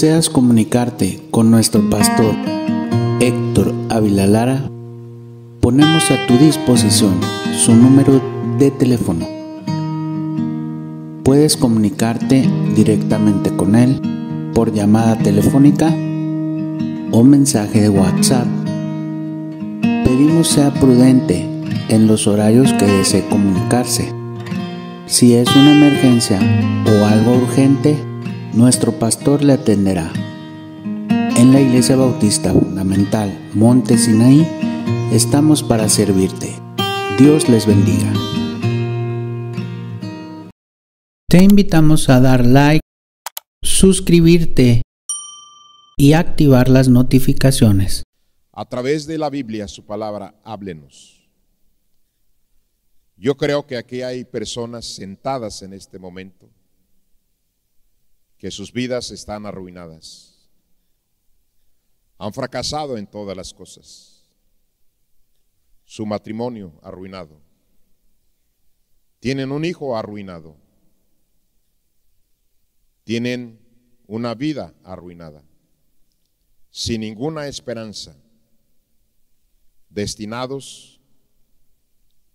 deseas comunicarte con nuestro pastor Héctor Ávila Lara, ponemos a tu disposición su número de teléfono. Puedes comunicarte directamente con él por llamada telefónica o mensaje de WhatsApp. Pedimos sea prudente en los horarios que desee comunicarse. Si es una emergencia o algo urgente, nuestro pastor le atenderá. En la Iglesia Bautista Fundamental Monte Sinaí estamos para servirte. Dios les bendiga. Te invitamos a dar like, suscribirte y activar las notificaciones. A través de la Biblia, su palabra, háblenos. Yo creo que aquí hay personas sentadas en este momento que sus vidas están arruinadas. Han fracasado en todas las cosas. Su matrimonio arruinado. Tienen un hijo arruinado. Tienen una vida arruinada. Sin ninguna esperanza. Destinados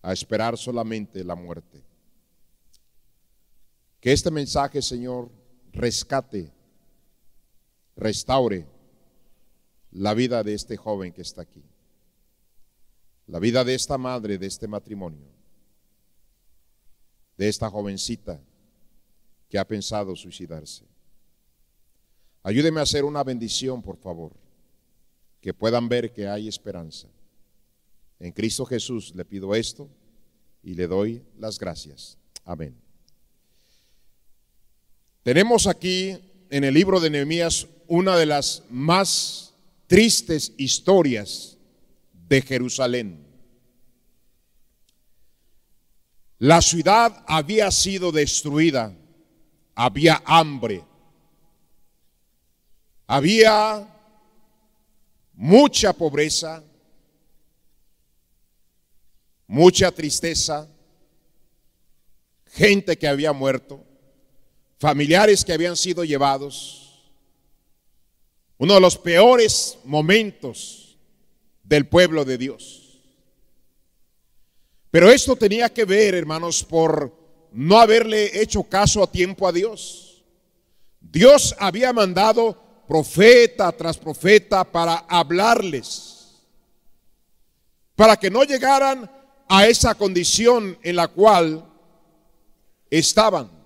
a esperar solamente la muerte. Que este mensaje, Señor, rescate, restaure la vida de este joven que está aquí, la vida de esta madre, de este matrimonio, de esta jovencita que ha pensado suicidarse. Ayúdeme a hacer una bendición, por favor, que puedan ver que hay esperanza. En Cristo Jesús le pido esto y le doy las gracias. Amén. Tenemos aquí en el libro de Nehemías una de las más tristes historias de Jerusalén. La ciudad había sido destruida, había hambre, había mucha pobreza, mucha tristeza, gente que había muerto familiares que habían sido llevados. Uno de los peores momentos del pueblo de Dios. Pero esto tenía que ver, hermanos, por no haberle hecho caso a tiempo a Dios. Dios había mandado profeta tras profeta para hablarles, para que no llegaran a esa condición en la cual estaban.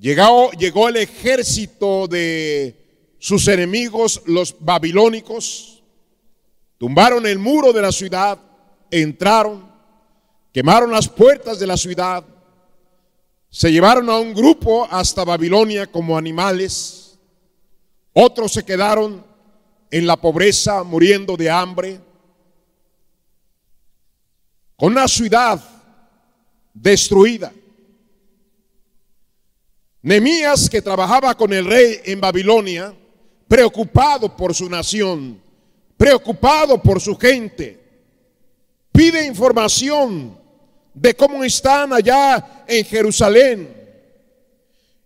Llegó, llegó el ejército de sus enemigos, los babilónicos, tumbaron el muro de la ciudad, entraron, quemaron las puertas de la ciudad, se llevaron a un grupo hasta Babilonia como animales, otros se quedaron en la pobreza, muriendo de hambre, con una ciudad destruida. Nemías, que trabajaba con el rey en Babilonia, preocupado por su nación, preocupado por su gente, pide información de cómo están allá en Jerusalén.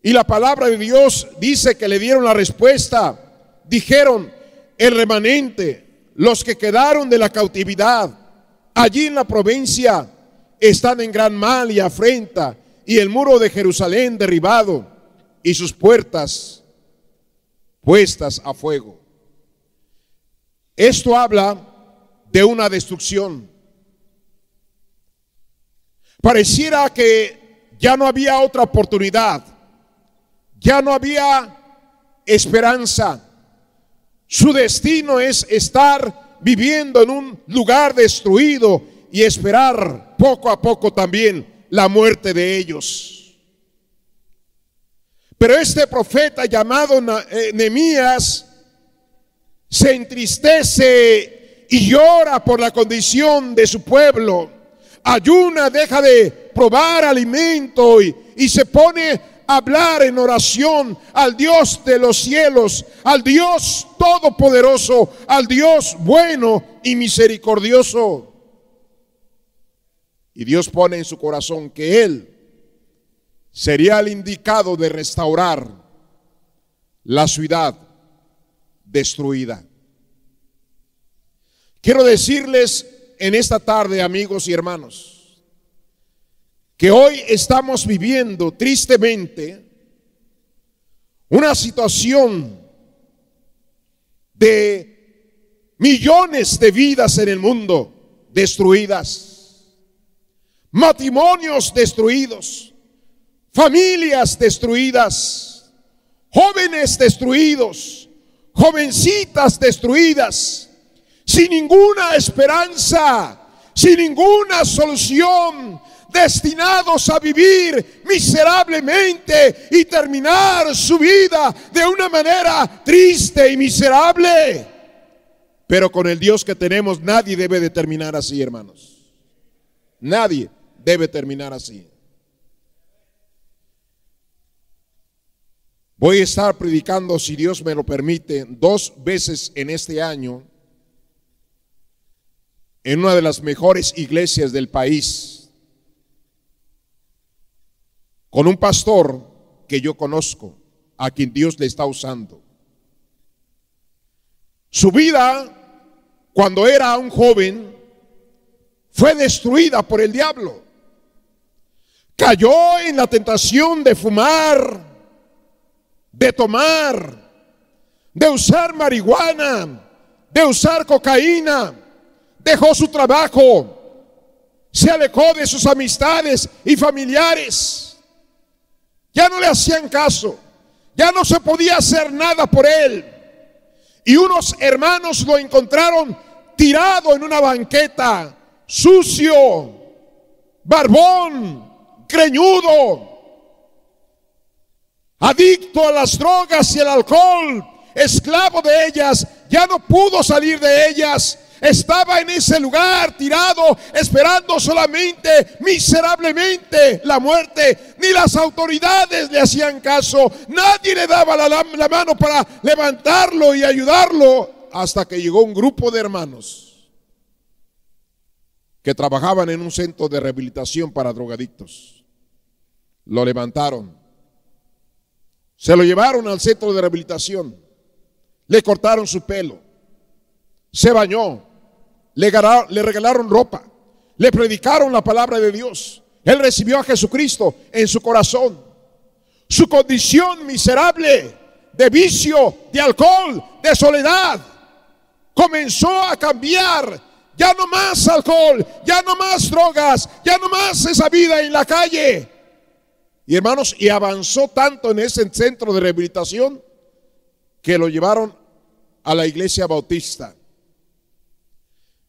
Y la palabra de Dios dice que le dieron la respuesta. Dijeron, el remanente, los que quedaron de la cautividad, allí en la provincia, están en gran mal y afrenta y el muro de Jerusalén derribado y sus puertas puestas a fuego. Esto habla de una destrucción. Pareciera que ya no había otra oportunidad, ya no había esperanza. Su destino es estar viviendo en un lugar destruido y esperar poco a poco también la muerte de ellos. Pero este profeta llamado eh, Nehemías se entristece y llora por la condición de su pueblo. Ayuna, deja de probar alimento y, y se pone a hablar en oración al Dios de los cielos, al Dios todopoderoso, al Dios bueno y misericordioso. Y Dios pone en su corazón que Él sería el indicado de restaurar la ciudad destruida. Quiero decirles en esta tarde, amigos y hermanos, que hoy estamos viviendo tristemente una situación de millones de vidas en el mundo destruidas matrimonios destruidos, familias destruidas, jóvenes destruidos, jovencitas destruidas, sin ninguna esperanza, sin ninguna solución, destinados a vivir miserablemente y terminar su vida de una manera triste y miserable. Pero con el Dios que tenemos nadie debe terminar así, hermanos. Nadie debe terminar así. Voy a estar predicando, si Dios me lo permite, dos veces en este año en una de las mejores iglesias del país, con un pastor que yo conozco, a quien Dios le está usando. Su vida, cuando era un joven, fue destruida por el diablo cayó en la tentación de fumar, de tomar, de usar marihuana, de usar cocaína, dejó su trabajo, se alejó de sus amistades y familiares. Ya no le hacían caso, ya no se podía hacer nada por él. Y unos hermanos lo encontraron tirado en una banqueta, sucio, barbón, greñudo, adicto a las drogas y al alcohol, esclavo de ellas, ya no pudo salir de ellas. Estaba en ese lugar tirado, esperando solamente, miserablemente, la muerte. Ni las autoridades le hacían caso. Nadie le daba la mano para levantarlo y ayudarlo. Hasta que llegó un grupo de hermanos que trabajaban en un centro de rehabilitación para drogadictos. Lo levantaron. Se lo llevaron al centro de rehabilitación. Le cortaron su pelo. Se bañó. Le, le regalaron ropa. Le predicaron la palabra de Dios. Él recibió a Jesucristo en su corazón. Su condición miserable de vicio, de alcohol, de soledad, comenzó a cambiar. Ya no más alcohol, ya no más drogas, ya no más esa vida en la calle. Y hermanos, y avanzó tanto en ese centro de rehabilitación que lo llevaron a la iglesia bautista.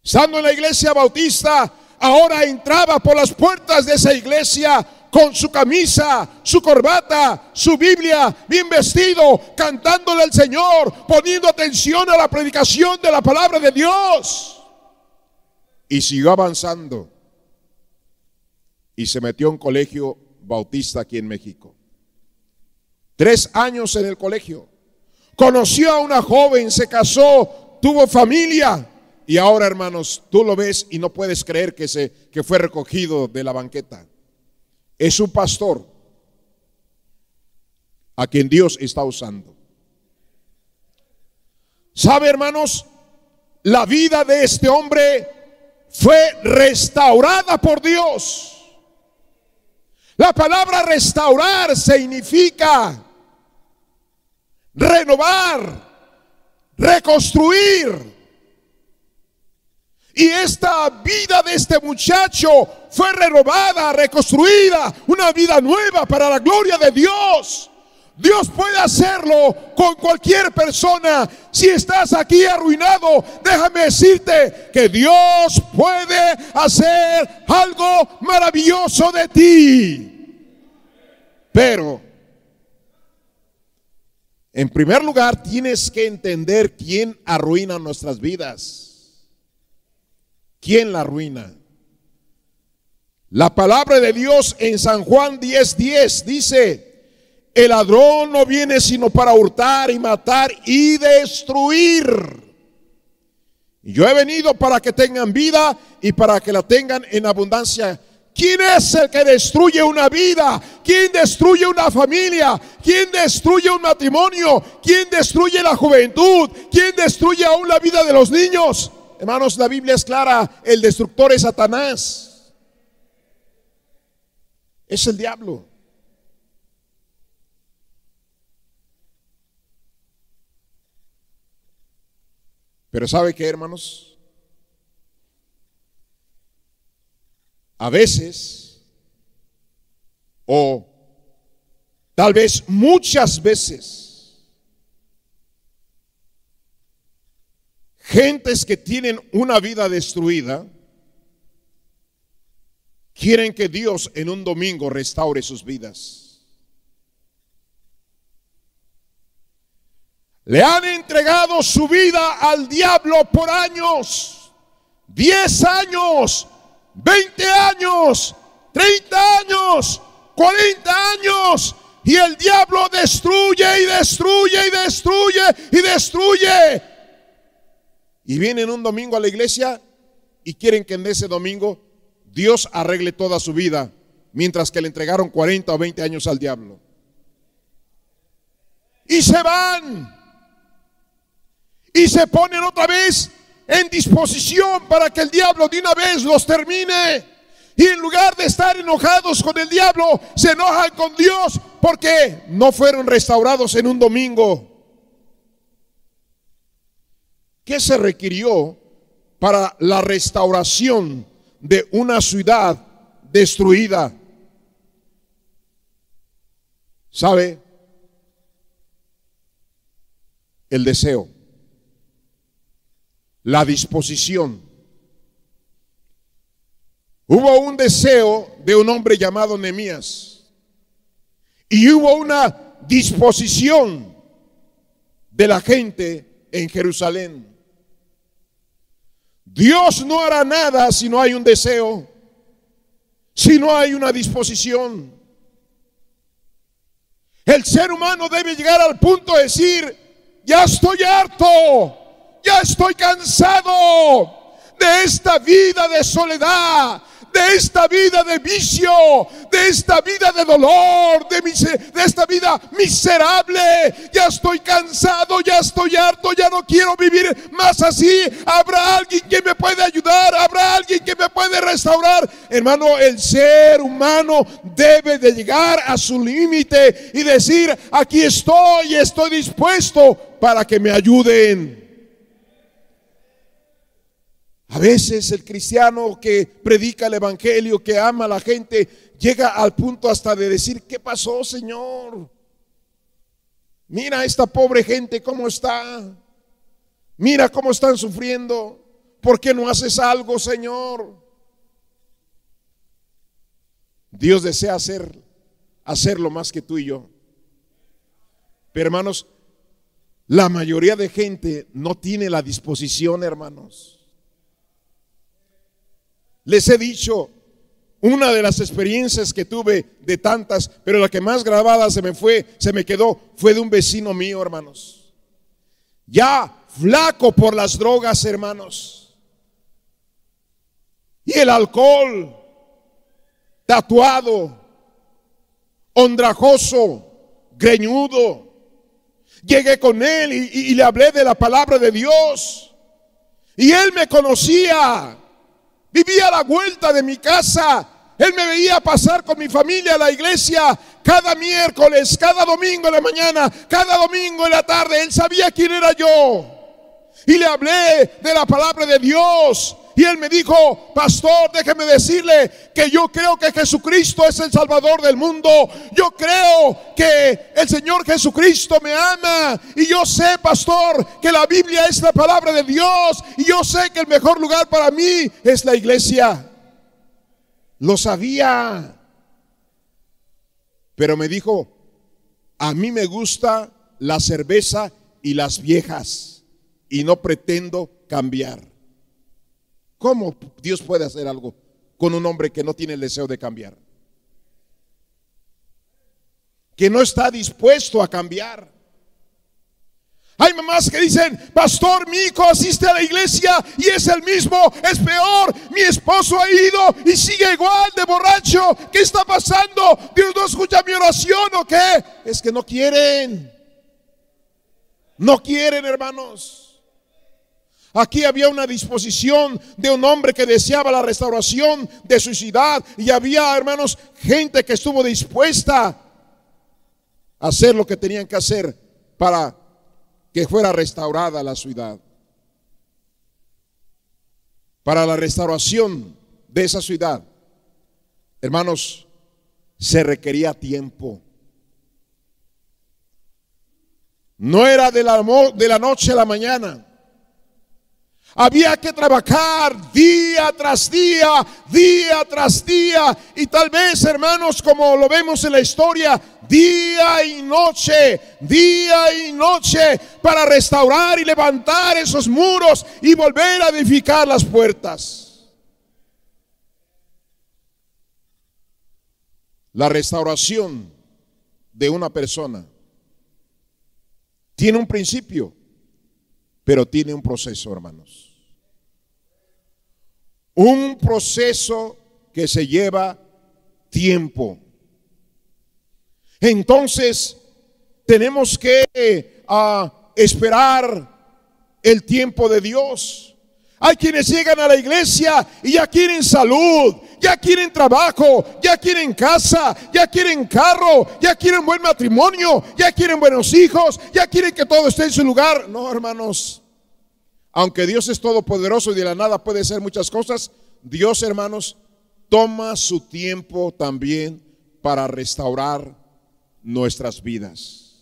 Estando en la iglesia bautista, ahora entraba por las puertas de esa iglesia con su camisa, su corbata, su Biblia, bien vestido, cantándole al Señor, poniendo atención a la predicación de la palabra de Dios. Y siguió avanzando. Y se metió en colegio Bautista aquí en México. Tres años en el colegio. Conoció a una joven, se casó, tuvo familia. Y ahora, hermanos, tú lo ves y no puedes creer que, se, que fue recogido de la banqueta. Es un pastor a quien Dios está usando. ¿Sabe, hermanos? La vida de este hombre fue restaurada por Dios. La palabra restaurar significa renovar, reconstruir. Y esta vida de este muchacho fue renovada, reconstruida, una vida nueva para la gloria de Dios. Dios puede hacerlo con cualquier persona. Si estás aquí arruinado, déjame decirte que Dios puede hacer algo maravilloso de ti. Pero, en primer lugar, tienes que entender quién arruina nuestras vidas. ¿Quién la arruina? La palabra de Dios en San Juan 10:10 dice, el ladrón no viene sino para hurtar y matar y destruir. Yo he venido para que tengan vida y para que la tengan en abundancia. ¿Quién es el que destruye una vida? ¿Quién destruye una familia? ¿Quién destruye un matrimonio? ¿Quién destruye la juventud? ¿Quién destruye aún la vida de los niños? Hermanos, la Biblia es clara, el destructor es Satanás. Es el diablo. Pero ¿sabe qué, hermanos? A veces, o tal vez muchas veces, gentes que tienen una vida destruida, quieren que Dios en un domingo restaure sus vidas. le han entregado su vida al diablo por años, 10 años, 20 años, 30 años, 40 años, y el diablo destruye y destruye y destruye y destruye. Y vienen un domingo a la iglesia y quieren que en ese domingo Dios arregle toda su vida, mientras que le entregaron 40 o 20 años al diablo. Y se van y se ponen otra vez en disposición para que el diablo de una vez los termine. Y en lugar de estar enojados con el diablo, se enojan con Dios porque no fueron restaurados en un domingo. ¿Qué se requirió para la restauración de una ciudad destruida? ¿Sabe? El deseo la disposición. Hubo un deseo de un hombre llamado Nemías y hubo una disposición de la gente en Jerusalén. Dios no hará nada si no hay un deseo, si no hay una disposición. El ser humano debe llegar al punto de decir, ya estoy harto, ya estoy cansado de esta vida de soledad, de esta vida de vicio, de esta vida de dolor, de, esta vida miserable. Ya estoy cansado, ya estoy harto, ya no quiero vivir más así. Habrá alguien que me puede ayudar, habrá alguien que me puede restaurar. Hermano, el ser humano debe de llegar a su límite y decir, aquí estoy, estoy dispuesto para que me ayuden. A veces el cristiano que predica el Evangelio, que ama a la gente, llega al punto hasta de decir, ¿qué pasó, Señor? Mira a esta pobre gente cómo está. Mira cómo están sufriendo. ¿Por qué no haces algo, Señor? Dios desea hacer, hacerlo más que tú y yo. Pero hermanos, la mayoría de gente no tiene la disposición, hermanos. Les he dicho, una de las experiencias que tuve de tantas, pero la que más grabada se me fue, se me quedó, fue de un vecino mío, hermanos. Ya flaco por las drogas, hermanos. Y el alcohol, tatuado, ondrajoso, greñudo. Llegué con él y le hablé de la palabra de Dios. Y él me conocía vi a la vuelta de mi casa. Él me veía pasar con mi familia a la iglesia cada miércoles, cada domingo en la mañana, cada domingo en la tarde. Él sabía quién era yo. Y le hablé de la palabra de Dios y él me dijo, pastor, déjeme decirle que yo creo que Jesucristo es el Salvador del mundo. Yo creo que el Señor Jesucristo me ama. Y yo sé, pastor, que la Biblia es la palabra de Dios. Y yo sé que el mejor lugar para mí es la iglesia. Lo sabía. Pero me dijo, a mí me gusta la cerveza y las viejas. Y no pretendo cambiar. ¿Cómo Dios puede hacer algo con un hombre que no tiene el deseo de cambiar? Que no está dispuesto a cambiar. Hay mamás que dicen, pastor, mi hijo asiste a la iglesia y es el mismo, es peor, mi esposo ha ido y sigue igual de borracho, ¿qué está pasando? Dios no escucha mi oración o qué? Es que no quieren, no quieren hermanos. Aquí había una disposición de un hombre que deseaba la restauración de su ciudad y había, hermanos, gente que estuvo dispuesta a hacer lo que tenían que hacer para que fuera restaurada la ciudad. Para la restauración de esa ciudad, hermanos, se requería tiempo. No era de la, de la noche a la mañana. Había que trabajar día tras día, día tras día. Y tal vez, hermanos, como lo vemos en la historia, día y noche, día y noche, para restaurar y levantar esos muros y volver a edificar las puertas. La restauración de una persona tiene un principio, pero tiene un proceso, hermanos. Un proceso que se lleva tiempo. Entonces, tenemos que ah, esperar el tiempo de Dios. Hay quienes llegan a la iglesia y ya quieren salud, ya quieren trabajo, ya quieren casa, ya quieren carro, ya quieren buen matrimonio, ya quieren buenos hijos, ya quieren que todo esté en su lugar. No, hermanos, aunque Dios es todopoderoso y de la nada puede ser muchas cosas, Dios, hermanos, toma su tiempo también para restaurar nuestras vidas.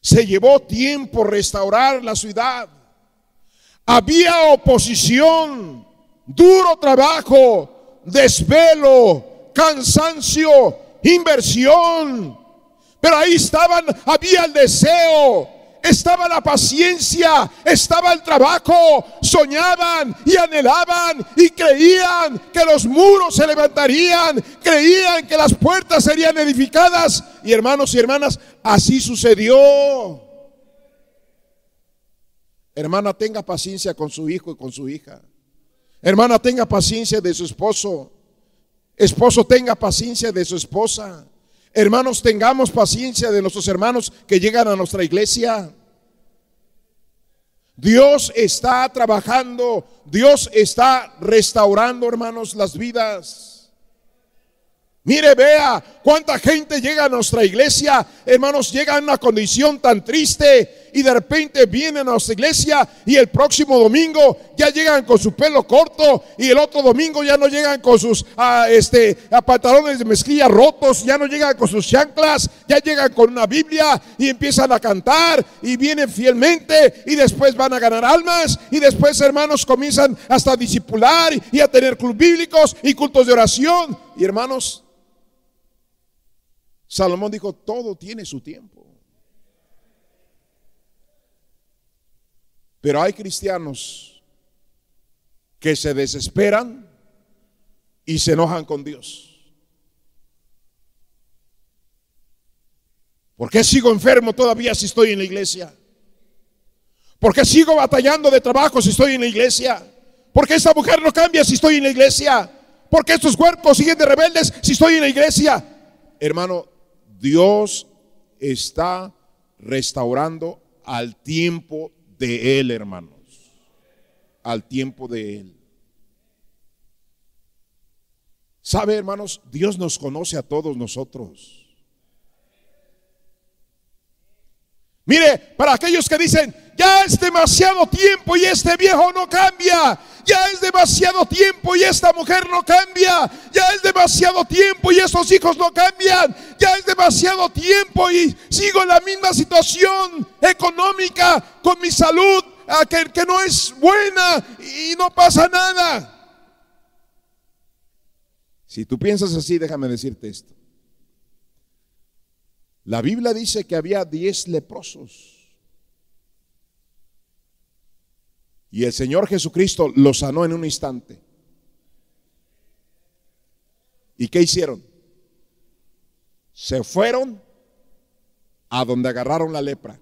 Se llevó tiempo restaurar la ciudad. Había oposición, duro trabajo, desvelo, cansancio, inversión. Pero ahí estaban, había el deseo, estaba la paciencia, estaba el trabajo, soñaban y anhelaban y creían que los muros se levantarían, creían que las puertas serían edificadas. Y hermanos y hermanas, así sucedió. Hermana, tenga paciencia con su hijo y con su hija. Hermana, tenga paciencia de su esposo. Esposo, tenga paciencia de su esposa. Hermanos, tengamos paciencia de nuestros hermanos que llegan a nuestra iglesia. Dios está trabajando, Dios está restaurando, hermanos, las vidas. Mire, vea cuánta gente llega a nuestra iglesia, hermanos, llega en una condición tan triste, y de repente vienen a nuestra iglesia y el próximo domingo ya llegan con su pelo corto y el otro domingo ya no llegan con sus ah, este, ah, pantalones de mezclilla rotos, ya no llegan con sus chanclas, ya llegan con una Biblia y empiezan a cantar y vienen fielmente y después van a ganar almas y después hermanos comienzan hasta a discipular y a tener club bíblicos y cultos de oración. Y hermanos, Salomón dijo, todo tiene su tiempo. Pero hay cristianos que se desesperan y se enojan con Dios. ¿Por qué sigo enfermo todavía si estoy en la iglesia? ¿Por qué sigo batallando de trabajo si estoy en la iglesia? ¿Por qué esta mujer no cambia si estoy en la iglesia? ¿Por qué estos cuerpos siguen de rebeldes si estoy en la iglesia? Hermano, Dios está restaurando al tiempo de Él, hermanos, al tiempo de Él. ¿Sabe, hermanos? Dios nos conoce a todos nosotros. Mire, para aquellos que dicen, ya es demasiado tiempo y este viejo no cambia. Ya es demasiado tiempo y esta mujer no cambia. Ya es demasiado tiempo y esos hijos no cambian. Ya es demasiado tiempo y sigo en la misma situación económica con mi salud que, que no es buena y no pasa nada. Si tú piensas así, déjame decirte esto. La Biblia dice que había diez leprosos. Y el Señor Jesucristo lo sanó en un instante. ¿Y qué hicieron? Se fueron a donde agarraron la lepra.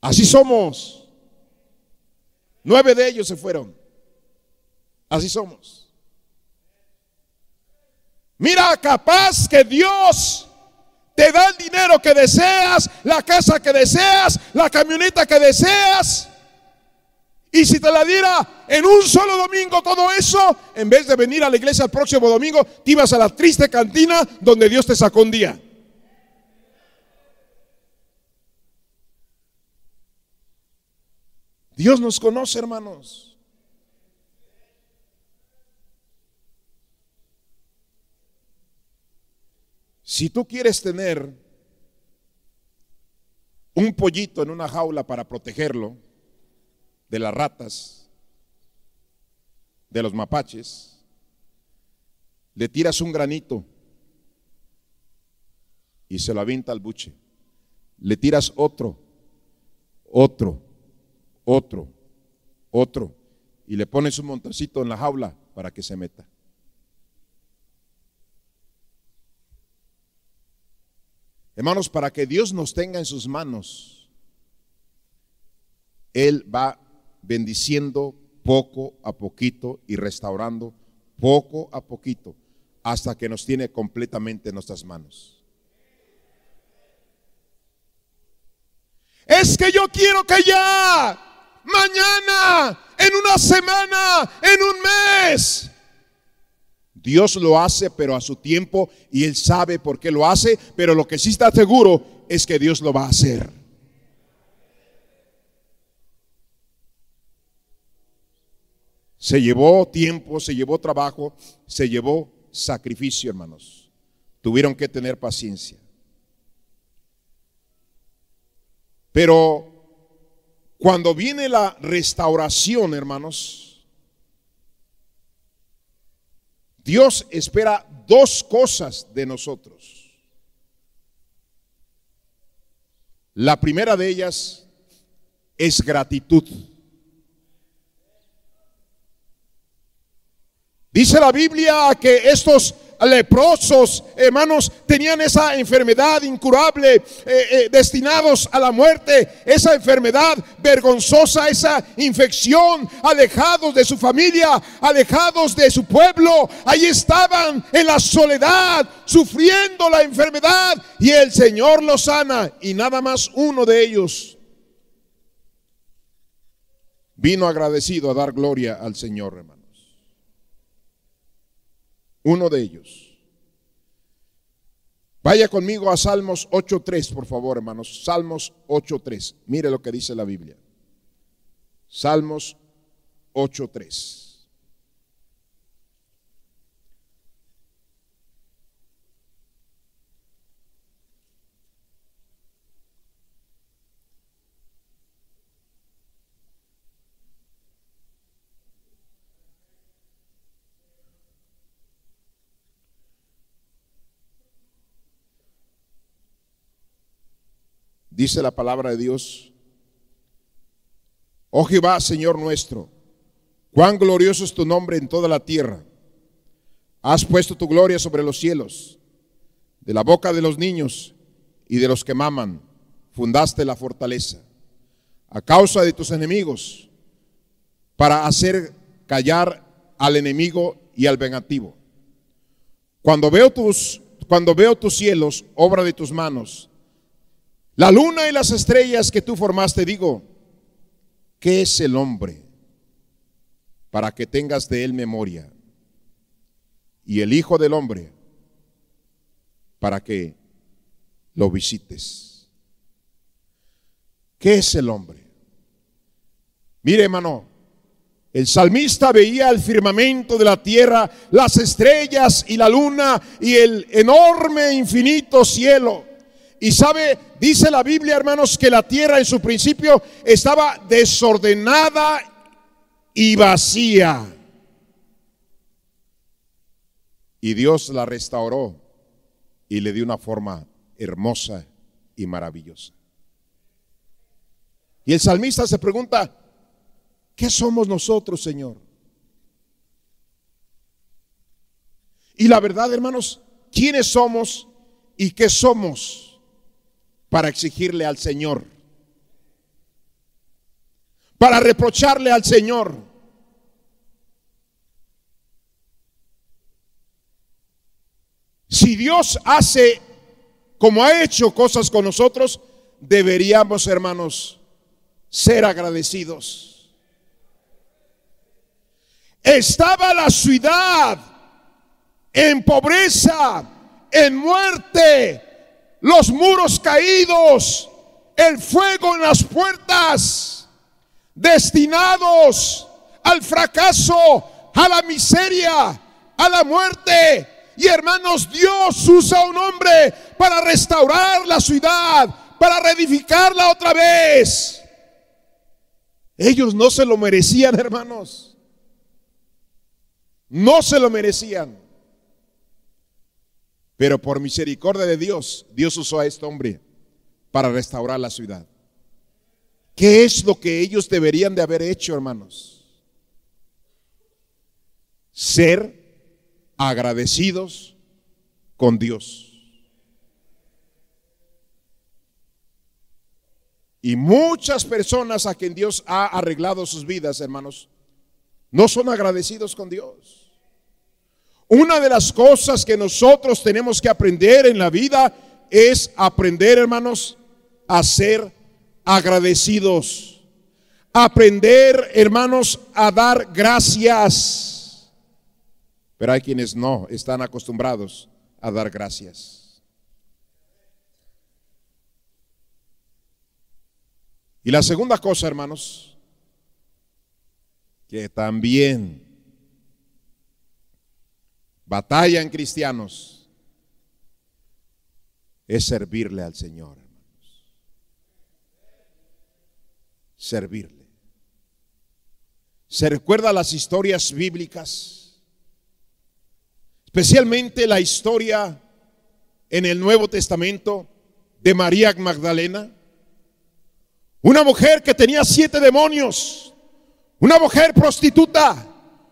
Así somos. Nueve de ellos se fueron. Así somos. Mira, capaz que Dios te da el dinero que deseas, la casa que deseas, la camioneta que deseas. Y si te la diera en un solo domingo todo eso, en vez de venir a la iglesia el próximo domingo, te ibas a la triste cantina donde Dios te sacó un día. Dios nos conoce, hermanos. Si tú quieres tener un pollito en una jaula para protegerlo de las ratas, de los mapaches, le tiras un granito y se lo avienta al buche. Le tiras otro, otro, otro, otro, y le pones un montoncito en la jaula para que se meta. Hermanos, para que Dios nos tenga en sus manos, Él va bendiciendo poco a poquito y restaurando poco a poquito hasta que nos tiene completamente en nuestras manos. Es que yo quiero que ya, mañana, en una semana, en un mes, Dios lo hace, pero a su tiempo, y Él sabe por qué lo hace, pero lo que sí está seguro es que Dios lo va a hacer. Se llevó tiempo, se llevó trabajo, se llevó sacrificio, hermanos. Tuvieron que tener paciencia. Pero cuando viene la restauración, hermanos, Dios espera dos cosas de nosotros. La primera de ellas es gratitud. Dice la Biblia que estos leprosos, hermanos, tenían esa enfermedad incurable, eh, eh, destinados a la muerte, esa enfermedad vergonzosa, esa infección, alejados de su familia, alejados de su pueblo. Ahí estaban en la soledad, sufriendo la enfermedad, y el Señor los sana, y nada más uno de ellos vino agradecido a dar gloria al Señor, hermano uno de ellos. Vaya conmigo a Salmos 8.3, por favor, hermanos. Salmos 8.3. Mire lo que dice la Biblia. Salmos 8.3. dice la palabra de Dios. Oh Jehová, Señor nuestro, cuán glorioso es tu nombre en toda la tierra. Has puesto tu gloria sobre los cielos. De la boca de los niños y de los que maman, fundaste la fortaleza. A causa de tus enemigos, para hacer callar al enemigo y al vengativo. Cuando veo tus, cuando veo tus cielos, obra de tus manos, la luna y las estrellas que tú formaste, digo, ¿qué es el hombre? Para que tengas de él memoria. Y el Hijo del Hombre, para que lo visites. ¿Qué es el hombre? Mire, hermano, el salmista veía el firmamento de la tierra, las estrellas y la luna y el enorme infinito cielo. Y sabe, dice la Biblia, hermanos, que la tierra en su principio estaba desordenada y vacía. Y Dios la restauró y le dio una forma hermosa y maravillosa. Y el salmista se pregunta, ¿qué somos nosotros, Señor? Y la verdad, hermanos, ¿quiénes somos y qué somos? para exigirle al Señor, para reprocharle al Señor. Si Dios hace como ha hecho cosas con nosotros, deberíamos, hermanos, ser agradecidos. Estaba la ciudad en pobreza, en muerte, los muros caídos, el fuego en las puertas, destinados al fracaso, a la miseria, a la muerte. Y hermanos, Dios usa un hombre para restaurar la ciudad, para reedificarla otra vez. Ellos no se lo merecían, hermanos. No se lo merecían. Pero por misericordia de Dios, Dios usó a este hombre para restaurar la ciudad. ¿Qué es lo que ellos deberían de haber hecho, hermanos? Ser agradecidos con Dios. Y muchas personas a quien Dios ha arreglado sus vidas, hermanos, no son agradecidos con Dios. Una de las cosas que nosotros tenemos que aprender en la vida es aprender, hermanos, a ser agradecidos. Aprender, hermanos, a dar gracias. Pero hay quienes no están acostumbrados a dar gracias. Y la segunda cosa, hermanos, que también batalla en cristianos es servirle al Señor, hermanos. Servirle. Se recuerda las historias bíblicas, especialmente la historia en el Nuevo Testamento de María Magdalena, una mujer que tenía siete demonios, una mujer prostituta,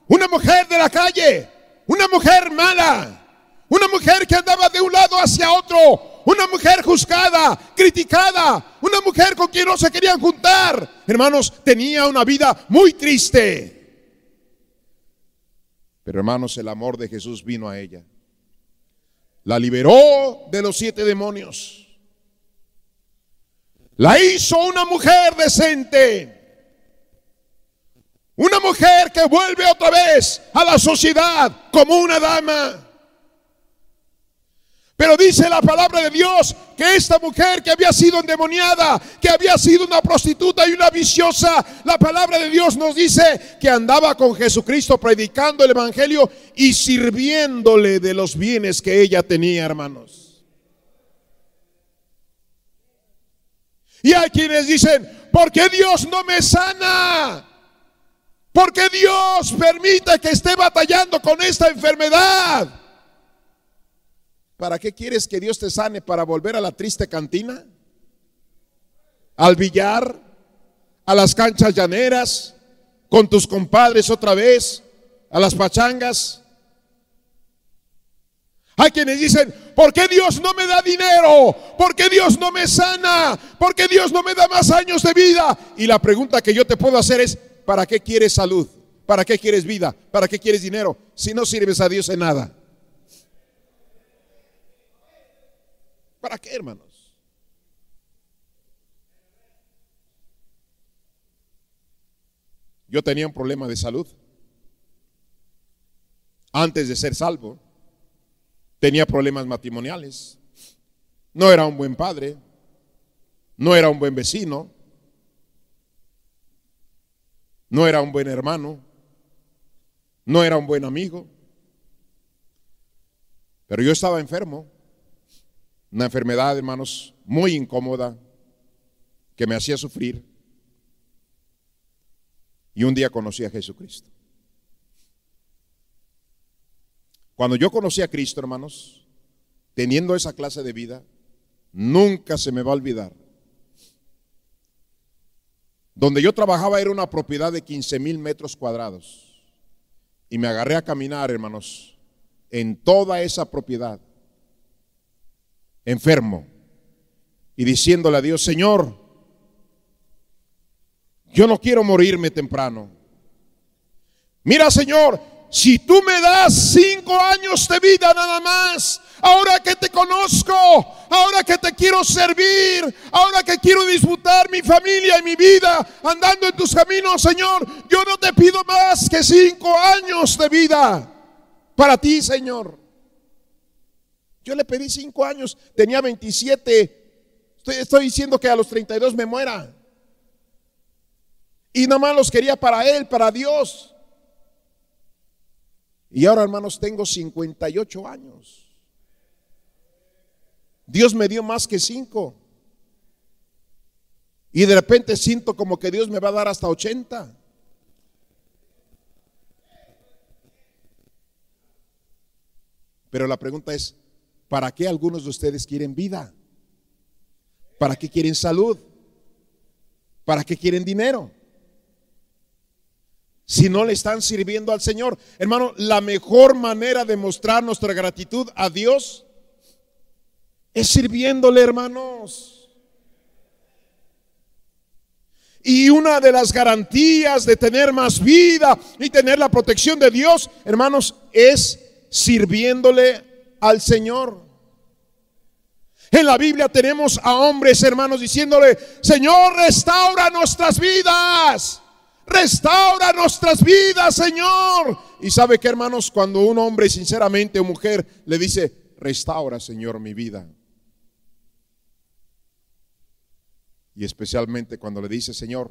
una mujer de la calle, una mujer mala. Una mujer que andaba de un lado hacia otro. Una mujer juzgada, criticada. Una mujer con quien no se querían juntar. Hermanos, tenía una vida muy triste. Pero hermanos, el amor de Jesús vino a ella. La liberó de los siete demonios. La hizo una mujer decente. Una mujer que vuelve otra vez a la sociedad como una dama. Pero dice la palabra de Dios que esta mujer que había sido endemoniada, que había sido una prostituta y una viciosa, la palabra de Dios nos dice que andaba con Jesucristo predicando el Evangelio y sirviéndole de los bienes que ella tenía, hermanos. Y hay quienes dicen, ¿por qué Dios no me sana? Porque Dios permite que esté batallando con esta enfermedad. ¿Para qué quieres que Dios te sane? ¿Para volver a la triste cantina? ¿Al billar? ¿A las canchas llaneras? ¿Con tus compadres otra vez? ¿A las pachangas? Hay quienes dicen, ¿por qué Dios no me da dinero? ¿Por qué Dios no me sana? ¿Por qué Dios no me da más años de vida? Y la pregunta que yo te puedo hacer es, ¿Para qué quieres salud? ¿Para qué quieres vida? ¿Para qué quieres dinero? Si no sirves a Dios en nada. ¿Para qué, hermanos? Yo tenía un problema de salud. Antes de ser salvo, tenía problemas matrimoniales. No era un buen padre. No era un buen vecino no era un buen hermano, no era un buen amigo, pero yo estaba enfermo, una enfermedad, hermanos, muy incómoda, que me hacía sufrir. Y un día conocí a Jesucristo. Cuando yo conocí a Cristo, hermanos, teniendo esa clase de vida, nunca se me va a olvidar donde yo trabajaba era una propiedad de 15 mil metros cuadrados. Y me agarré a caminar, hermanos, en toda esa propiedad, enfermo, y diciéndole a Dios, Señor, yo no quiero morirme temprano. Mira, Señor, si tú me das cinco años de vida nada más, ahora que te conozco, ahora que te quiero servir, ahora que quiero disfrutar mi familia y mi vida andando en tus caminos, Señor, yo no te pido más que cinco años de vida para ti, Señor. Yo le pedí cinco años, tenía 27, estoy, diciendo que a los 32 me muera. Y nada más los quería para Él, para Dios. Y ahora, hermanos, tengo 58 años. Dios me dio más que cinco. Y de repente siento como que Dios me va a dar hasta 80. Pero la pregunta es, ¿para qué algunos de ustedes quieren vida? ¿Para qué quieren salud? ¿Para qué quieren dinero? Si no le están sirviendo al Señor. Hermano, la mejor manera de mostrar nuestra gratitud a Dios es sirviéndole, hermanos. Y una de las garantías de tener más vida y tener la protección de Dios, hermanos, es sirviéndole al Señor. En la Biblia tenemos a hombres, hermanos, diciéndole, Señor, restaura nuestras vidas. Restaura nuestras vidas, Señor. Y sabe que, hermanos, cuando un hombre, sinceramente, mujer, le dice, restaura, Señor, mi vida Y especialmente cuando le dice, Señor,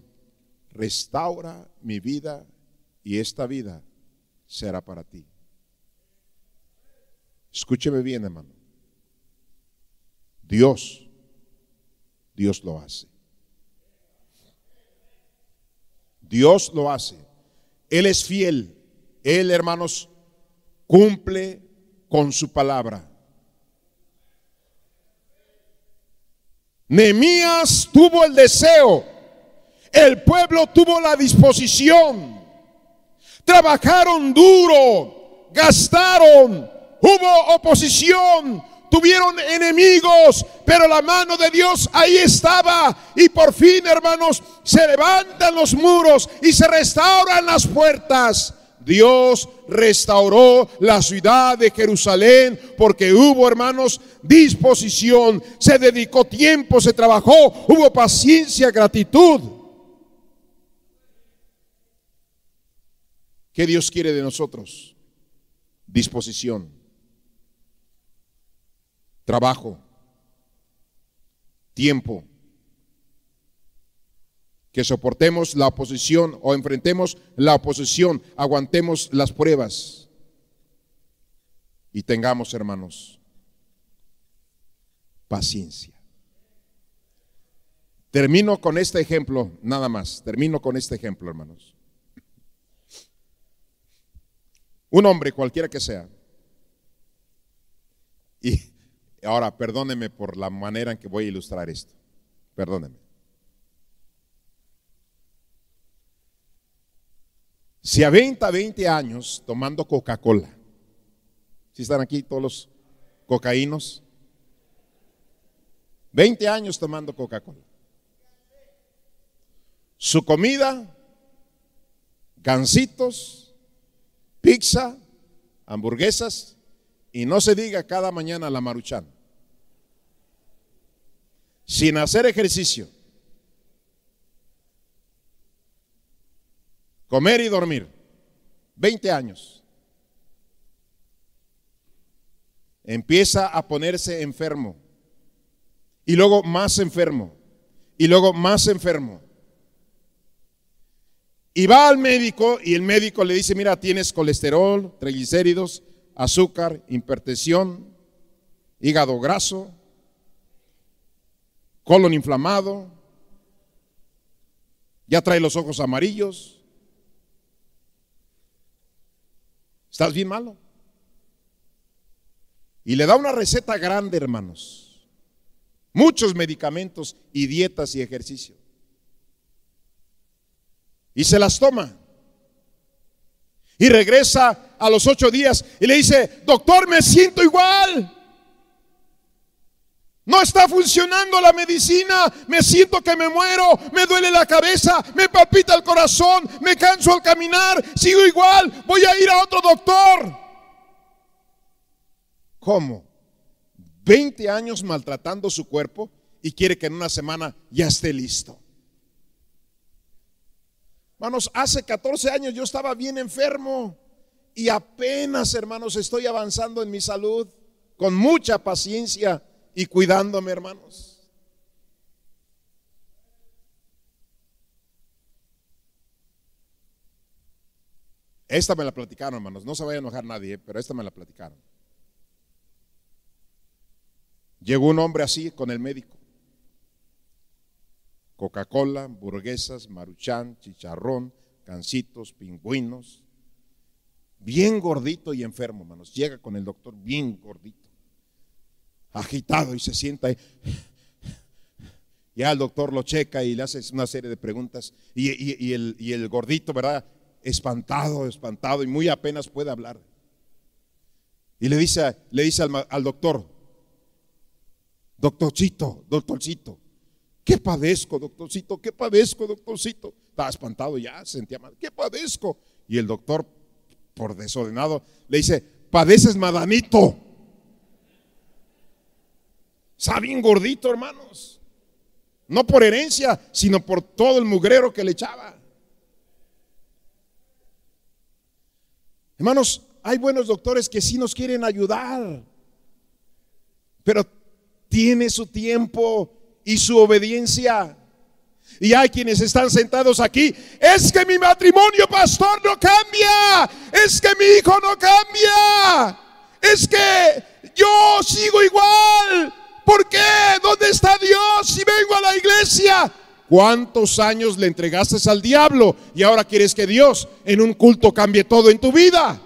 restaura mi vida y esta vida será para ti. Escúcheme bien, hermano. Dios, Dios lo hace. Dios lo hace. Él es fiel. Él, hermanos, cumple con su palabra. Nemías tuvo el deseo, el pueblo tuvo la disposición, trabajaron duro, gastaron, hubo oposición, tuvieron enemigos, pero la mano de Dios ahí estaba. Y por fin, hermanos, se levantan los muros y se restauran las puertas. Dios restauró la ciudad de Jerusalén porque hubo, hermanos, disposición, se dedicó tiempo, se trabajó, hubo paciencia, gratitud. ¿Qué Dios quiere de nosotros? Disposición, trabajo, tiempo, que soportemos la oposición o enfrentemos la oposición, aguantemos las pruebas y tengamos, hermanos, paciencia. Termino con este ejemplo, nada más, termino con este ejemplo, hermanos. Un hombre, cualquiera que sea, y ahora perdóneme por la manera en que voy a ilustrar esto, perdóneme si aventa 20 años tomando Coca-Cola. si están aquí todos los cocaínos? 20 años tomando Coca-Cola. Su comida, gansitos, pizza, hamburguesas y no se diga cada mañana la maruchan. Sin hacer ejercicio. comer y dormir. 20 años. Empieza a ponerse enfermo. Y luego más enfermo. Y luego más enfermo. Y va al médico y el médico le dice, mira, tienes colesterol, triglicéridos, azúcar, hipertensión, hígado graso, colon inflamado, ya trae los ojos amarillos, Estás bien malo. Y le da una receta grande, hermanos. Muchos medicamentos y dietas y ejercicio. Y se las toma. Y regresa a los ocho días y le dice, doctor, me siento igual. No está funcionando la medicina, me siento que me muero, me duele la cabeza, me palpita el corazón, me canso al caminar, sigo igual, voy a ir a otro doctor. ¿Cómo? 20 años maltratando su cuerpo y quiere que en una semana ya esté listo. Hermanos, hace 14 años yo estaba bien enfermo y apenas, hermanos, estoy avanzando en mi salud con mucha paciencia y cuidándome, hermanos. Esta me la platicaron, hermanos. No se vaya a enojar nadie, eh, pero esta me la platicaron. Llegó un hombre así con el médico. Coca-Cola, hamburguesas, maruchán, chicharrón, cancitos, pingüinos. Bien gordito y enfermo, hermanos. Llega con el doctor bien gordito agitado y se sienta ahí. Ya el doctor lo checa y le hace una serie de preguntas. Y, y, el, gordito, ¿verdad? Espantado, espantado y muy apenas puede hablar. Y le dice, le dice al, doctor, doctorcito, doctorcito, ¿qué padezco, doctorcito? ¿Qué padezco, doctorcito? Estaba espantado ya, sentía mal, ¿qué padezco? Y el doctor, por desordenado, le dice, padeces madamito. Está bien gordito, hermanos. No por herencia, sino por todo el mugrero que le echaba. Hermanos, hay buenos doctores que sí nos quieren ayudar, pero tiene su tiempo y su obediencia. Y hay quienes están sentados aquí. Es que mi matrimonio, pastor, no cambia. Es que mi hijo no cambia. Es que yo sigo igual. ¿Por qué? ¿Dónde está Dios si vengo a la iglesia? ¿Cuántos años le entregaste al diablo y ahora quieres que Dios en un culto cambie todo en tu vida?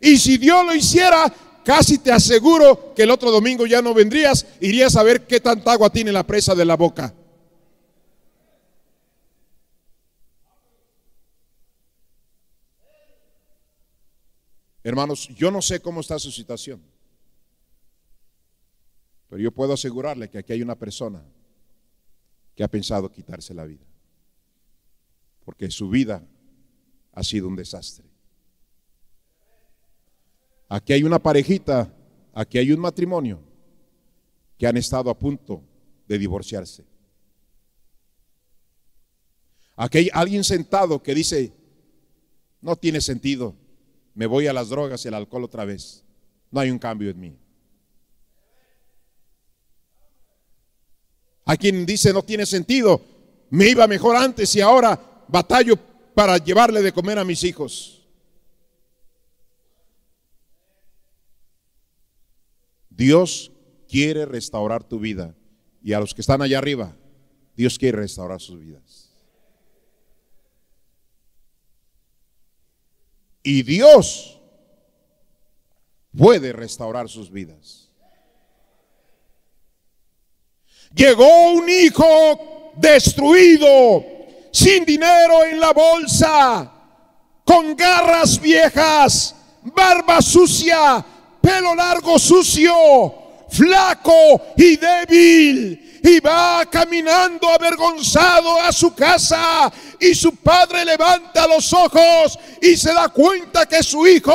Y si Dios lo hiciera, casi te aseguro que el otro domingo ya no vendrías, irías a ver qué tanta agua tiene la presa de la boca. Hermanos, yo no sé cómo está su situación. Pero yo puedo asegurarle que aquí hay una persona que ha pensado quitarse la vida. Porque su vida ha sido un desastre. Aquí hay una parejita, aquí hay un matrimonio que han estado a punto de divorciarse. Aquí hay alguien sentado que dice, no tiene sentido, me voy a las drogas y al alcohol otra vez. No hay un cambio en mí. a quien dice no tiene sentido, me iba mejor antes y ahora batallo para llevarle de comer a mis hijos. Dios quiere restaurar tu vida y a los que están allá arriba, Dios quiere restaurar sus vidas. Y Dios puede restaurar sus vidas. Llegó un hijo destruido, sin dinero en la bolsa, con garras viejas, barba sucia, pelo largo sucio, flaco y débil y va caminando avergonzado a su casa y su padre levanta los ojos y se da cuenta que su hijo,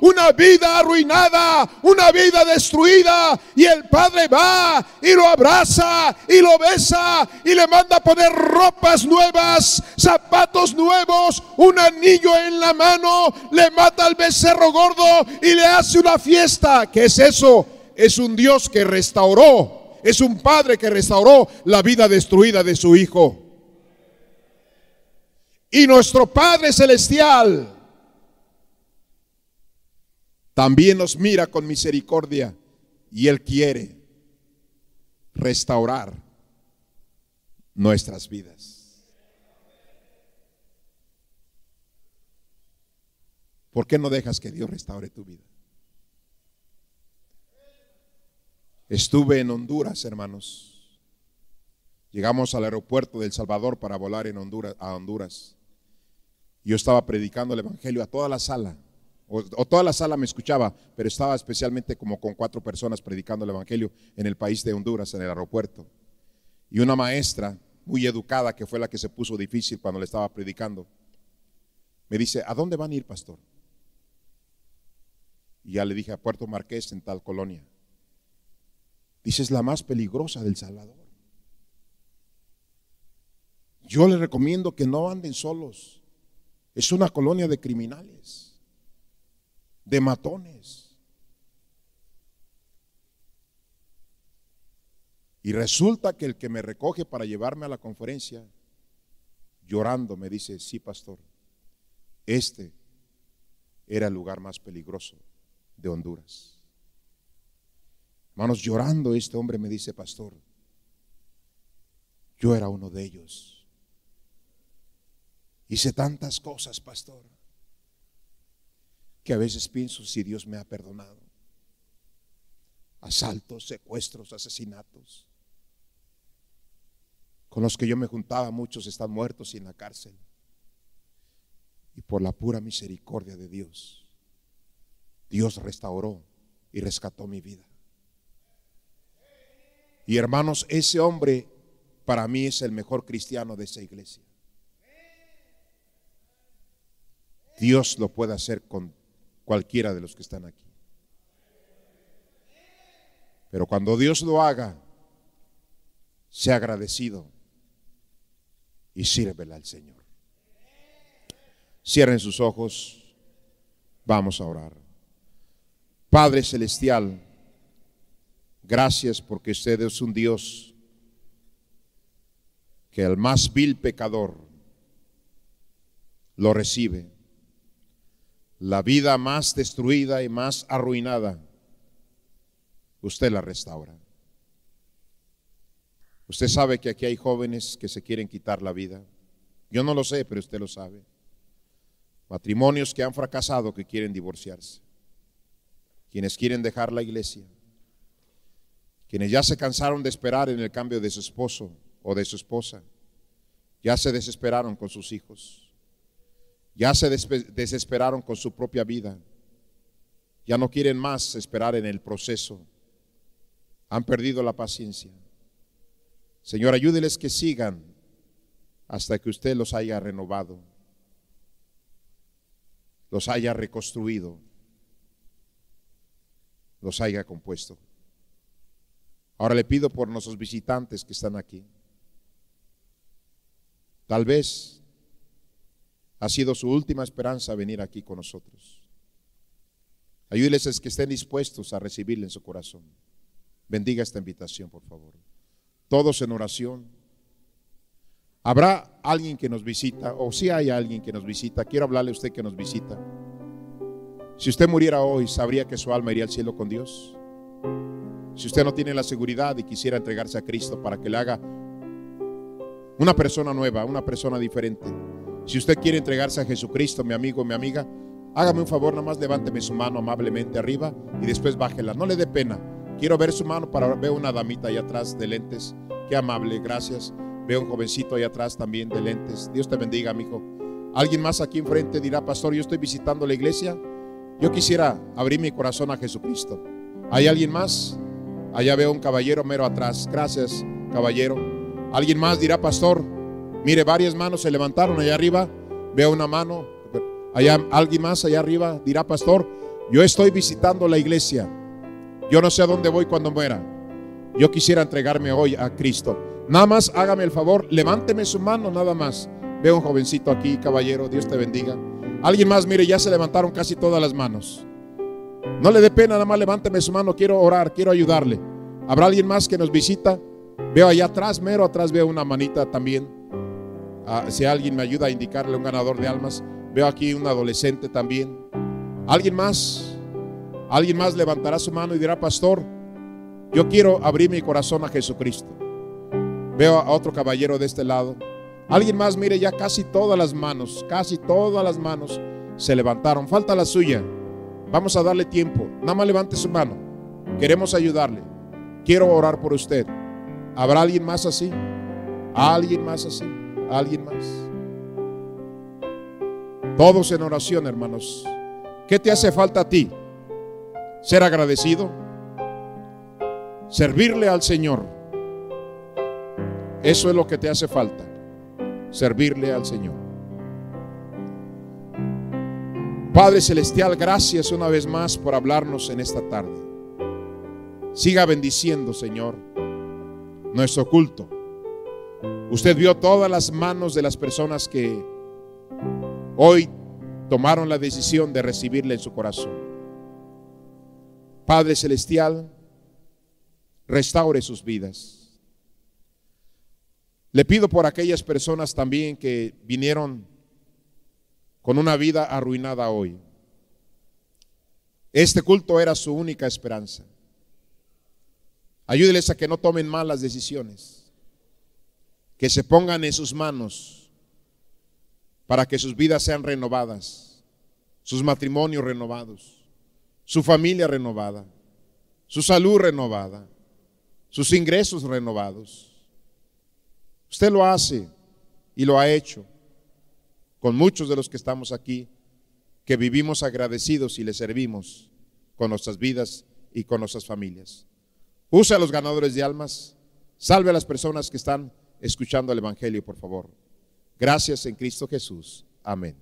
una vida arruinada, una vida destruida, y el padre va y lo abraza y lo besa y le manda poner ropas nuevas, zapatos nuevos, un anillo en la mano, le mata al becerro gordo y le hace una fiesta. ¿Qué es eso? Es un Dios que restauró es un padre que restauró la vida destruida de su hijo. Y nuestro Padre Celestial también nos mira con misericordia y Él quiere restaurar nuestras vidas. ¿Por qué no dejas que Dios restaure tu vida? Estuve en Honduras, hermanos. Llegamos al aeropuerto del Salvador para volar en Honduras, a Honduras. Yo estaba predicando el Evangelio a toda la sala. O, o, toda la sala me escuchaba, pero estaba especialmente como con cuatro personas predicando el Evangelio en el país de Honduras, en el aeropuerto. Y una maestra muy educada, que fue la que se puso difícil cuando le estaba predicando, me dice, ¿a dónde van a ir, pastor? Y ya le dije, a Puerto Marqués, en tal colonia. Dice, es la más peligrosa del Salvador. Yo les recomiendo que no anden solos. Es una colonia de criminales, de matones. Y resulta que el que me recoge para llevarme a la conferencia, llorando, me dice, sí, pastor, este era el lugar más peligroso de Honduras. Hermanos, llorando este hombre me dice, pastor, yo era uno de ellos. Hice tantas cosas, pastor, que a veces pienso si Dios me ha perdonado. Asaltos, secuestros, asesinatos. Con los que yo me juntaba, muchos están muertos y en la cárcel. Y por la pura misericordia de Dios, Dios restauró y rescató mi vida. Y hermanos, ese hombre para mí es el mejor cristiano de esa iglesia. Dios lo puede hacer con cualquiera de los que están aquí. Pero cuando Dios lo haga, sea agradecido y sírvela al Señor. Cierren sus ojos, vamos a orar. Padre Celestial, Gracias porque usted es un Dios que al más vil pecador lo recibe. La vida más destruida y más arruinada, usted la restaura. Usted sabe que aquí hay jóvenes que se quieren quitar la vida. Yo no lo sé, pero usted lo sabe. Matrimonios que han fracasado, que quieren divorciarse. Quienes quieren dejar la iglesia quienes ya se cansaron de esperar en el cambio de su esposo o de su esposa, ya se desesperaron con sus hijos, ya se desesperaron con su propia vida, ya no quieren más esperar en el proceso, han perdido la paciencia. Señor, ayúdeles que sigan hasta que usted los haya renovado, los haya reconstruido, los haya compuesto. Ahora le pido por nuestros visitantes que están aquí. Tal vez ha sido su última esperanza venir aquí con nosotros. Ayúdeles a que estén dispuestos a recibirle en su corazón. Bendiga esta invitación, por favor. Todos en oración. ¿Habrá alguien que nos visita? O si hay alguien que nos visita, quiero hablarle a usted que nos visita. Si usted muriera hoy, ¿sabría que su alma iría al cielo con Dios? Si usted no tiene la seguridad y quisiera entregarse a Cristo para que le haga una persona nueva, una persona diferente. Si usted quiere entregarse a Jesucristo, mi amigo, mi amiga, hágame un favor, nada más levánteme su mano amablemente arriba y después bájela. No le dé pena. Quiero ver su mano para ver una damita allá atrás de lentes. Qué amable, gracias. Veo un jovencito allá atrás también de lentes. Dios te bendiga, mijo. Alguien más aquí enfrente dirá, pastor, yo estoy visitando la iglesia. Yo quisiera abrir mi corazón a Jesucristo. ¿Hay alguien más? Allá veo un caballero mero atrás. Gracias, caballero. Alguien más dirá, pastor, mire, varias manos se levantaron allá arriba. Veo una mano. Allá, alguien más allá arriba dirá, pastor, yo estoy visitando la iglesia. Yo no sé a dónde voy cuando muera. Yo quisiera entregarme hoy a Cristo. Nada más hágame el favor, levánteme su mano, nada más. Veo un jovencito aquí, caballero, Dios te bendiga. Alguien más, mire, ya se levantaron casi todas las manos. No le dé pena, nada más levánteme su mano, quiero orar, quiero ayudarle. ¿Habrá alguien más que nos visita? Veo allá atrás, mero atrás veo una manita también. Ah, si alguien me ayuda a indicarle un ganador de almas. Veo aquí un adolescente también. ¿Alguien más? Alguien más levantará su mano y dirá, pastor, yo quiero abrir mi corazón a Jesucristo. Veo a otro caballero de este lado. Alguien más, mire, ya casi todas las manos, casi todas las manos se levantaron. Falta la suya. Vamos a darle tiempo. Nada más levante su mano. Queremos ayudarle. Quiero orar por usted. ¿Habrá alguien más así? ¿Alguien más así? ¿Alguien más? Todos en oración, hermanos. ¿Qué te hace falta a ti? Ser agradecido. Servirle al Señor. Eso es lo que te hace falta. Servirle al Señor. Padre Celestial, gracias una vez más por hablarnos en esta tarde. Siga bendiciendo, Señor, nuestro culto. Usted vio todas las manos de las personas que hoy tomaron la decisión de recibirle en su corazón. Padre Celestial, restaure sus vidas. Le pido por aquellas personas también que vinieron con una vida arruinada hoy. Este culto era su única esperanza. Ayúdeles a que no tomen malas decisiones, que se pongan en sus manos para que sus vidas sean renovadas, sus matrimonios renovados, su familia renovada, su salud renovada, sus ingresos renovados. Usted lo hace y lo ha hecho con muchos de los que estamos aquí, que vivimos agradecidos y les servimos con nuestras vidas y con nuestras familias. Use a los ganadores de almas, salve a las personas que están escuchando el Evangelio, por favor. Gracias en Cristo Jesús. Amén.